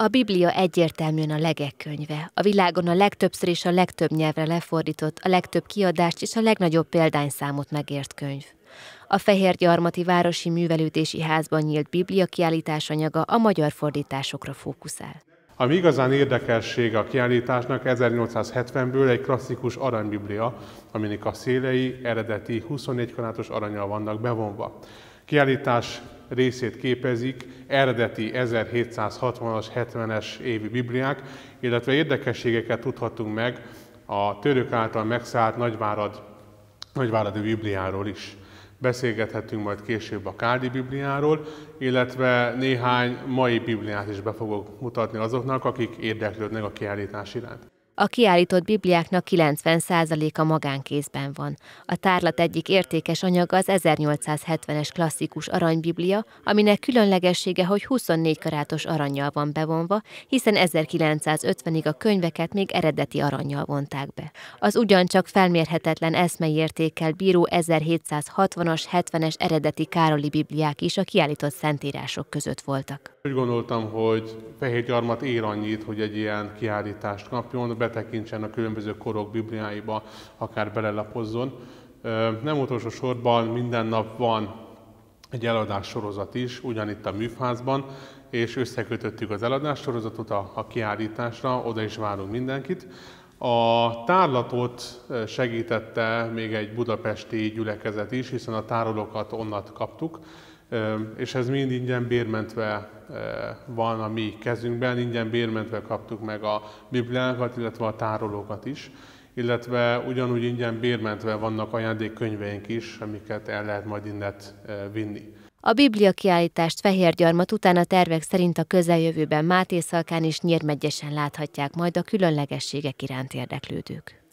A Biblia egyértelműen a legek könyve. A világon a legtöbbször és a legtöbb nyelvre lefordított, a legtöbb kiadást és a legnagyobb példányszámot megért könyv. A Fehér Gyarmati Városi Művelődési Házban nyílt Biblia kiállítás anyaga a magyar fordításokra fókuszál. Ami igazán érdekesség a kiállításnak 1870-ből egy klasszikus aranybiblia, aminek a szélei eredeti 24 kanátos aranyal vannak bevonva kiállítás részét képezik eredeti 1760-as, 70-es évi bibliák, illetve érdekességeket tudhatunk meg a török által megszállt Nagyvárad, Nagyváradi Bibliáról is. Beszélgethetünk majd később a Káldi Bibliáról, illetve néhány mai Bibliát is be fogok mutatni azoknak, akik érdeklődnek a kiállítás iránt. A kiállított bibliáknak 90%-a magánkézben van. A tárlat egyik értékes anyaga az 1870-es klasszikus aranybiblia, aminek különlegessége, hogy 24 karátos aranyjal van bevonva, hiszen 1950-ig a könyveket még eredeti aranyjal vonták be. Az ugyancsak felmérhetetlen eszmei értékkel bíró 1760-as, 70-es eredeti Károli bibliák is a kiállított szentírások között voltak. Úgy gondoltam, hogy Gyarmat ér annyit, hogy egy ilyen kiállítást kapjon, betekintsen a különböző korok bibliáiba, akár belelapozzon. Nem utolsó sorban minden nap van egy eladás sorozat is, ugyanitt a műfázban, és összekötöttük az eladás sorozatot a, a kiállításra, oda is várunk mindenkit. A tárlatot segítette még egy budapesti gyülekezet is, hiszen a tárolókat onnan kaptuk, és ez mind ingyen bérmentve van a mi kezünkben, ingyen bérmentve kaptuk meg a bibliákat, illetve a tárolókat is, illetve ugyanúgy ingyen bérmentve vannak ajándékkönyveink is, amiket el lehet majd innet vinni. A Biblia kiállítást Fehérgyarmat után a tervek szerint a közeljövőben Máté Szalkán és Nyírmegyesen láthatják majd a különlegességek iránt érdeklődők.